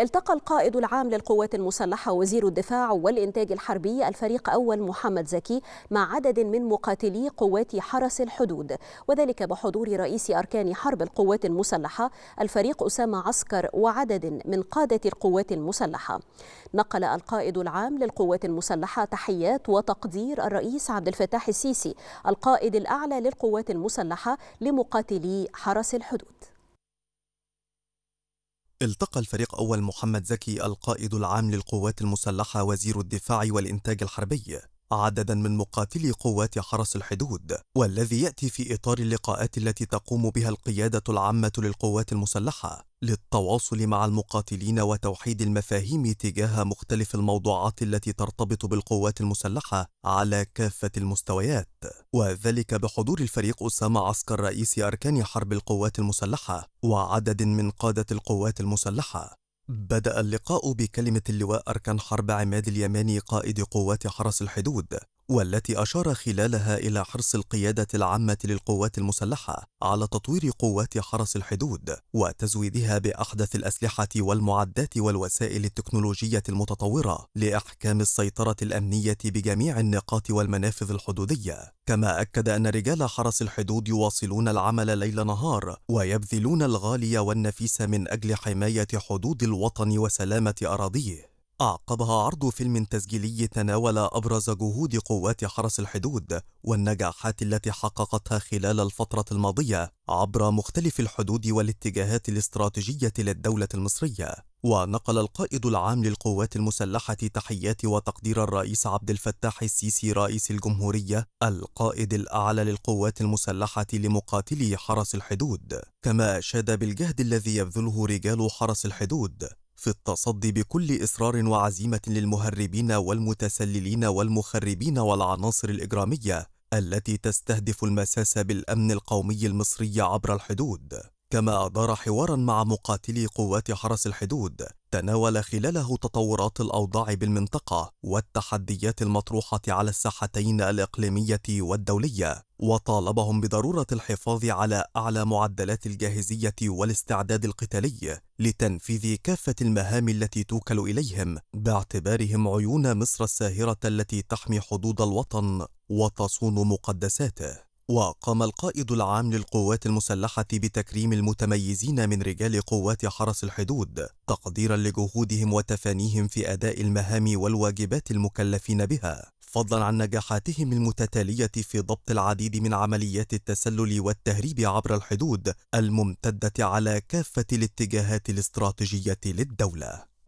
التقى القائد العام للقوات المسلحة وزير الدفاع والإنتاج الحربي الفريق أول محمد زكي مع عدد من مقاتلي قوات حرس الحدود وذلك بحضور رئيس أركان حرب القوات المسلحة الفريق أسامة عسكر وعدد من قادة القوات المسلحة نقل القائد العام للقوات المسلحة تحيات وتقدير الرئيس عبد الفتاح السيسي القائد الأعلى للقوات المسلحة لمقاتلي حرس الحدود التقى الفريق أول محمد زكي القائد العام للقوات المسلحة وزير الدفاع والإنتاج الحربي عددا من مقاتلي قوات حرس الحدود والذي يأتي في إطار اللقاءات التي تقوم بها القيادة العامة للقوات المسلحة للتواصل مع المقاتلين وتوحيد المفاهيم تجاه مختلف الموضوعات التي ترتبط بالقوات المسلحة على كافة المستويات وذلك بحضور الفريق أسامة عسكر رئيس أركان حرب القوات المسلحة وعدد من قادة القوات المسلحة بدأ اللقاء بكلمة اللواء أركان حرب عماد اليماني قائد قوات حرس الحدود والتي أشار خلالها إلى حرص القيادة العامة للقوات المسلحة على تطوير قوات حرس الحدود وتزويدها بأحدث الأسلحة والمعدات والوسائل التكنولوجية المتطورة لإحكام السيطرة الأمنية بجميع النقاط والمنافذ الحدودية كما أكد أن رجال حرس الحدود يواصلون العمل ليل نهار ويبذلون الغالي والنفيس من أجل حماية حدود الوطن وسلامة أراضيه أعقبها عرض فيلم تسجيلي تناول أبرز جهود قوات حرس الحدود والنجاحات التي حققتها خلال الفترة الماضية عبر مختلف الحدود والاتجاهات الاستراتيجية للدولة المصرية ونقل القائد العام للقوات المسلحة تحيات وتقدير الرئيس عبد الفتاح السيسي رئيس الجمهورية القائد الأعلى للقوات المسلحة لمقاتلي حرس الحدود كما أشاد بالجهد الذي يبذله رجال حرس الحدود في التصدي بكل إصرار وعزيمة للمهربين والمتسللين والمخربين والعناصر الإجرامية التي تستهدف المساس بالأمن القومي المصري عبر الحدود كما أدار حوارا مع مقاتلي قوات حرس الحدود تناول خلاله تطورات الأوضاع بالمنطقة والتحديات المطروحة على الساحتين الإقليمية والدولية وطالبهم بضرورة الحفاظ على أعلى معدلات الجاهزية والاستعداد القتالي لتنفيذ كافة المهام التي توكل إليهم باعتبارهم عيون مصر الساهرة التي تحمي حدود الوطن وتصون مقدساته وقام القائد العام للقوات المسلحة بتكريم المتميزين من رجال قوات حرس الحدود تقديرا لجهودهم وتفانيهم في أداء المهام والواجبات المكلفين بها فضلا عن نجاحاتهم المتتالية في ضبط العديد من عمليات التسلل والتهريب عبر الحدود الممتدة على كافة الاتجاهات الاستراتيجية للدولة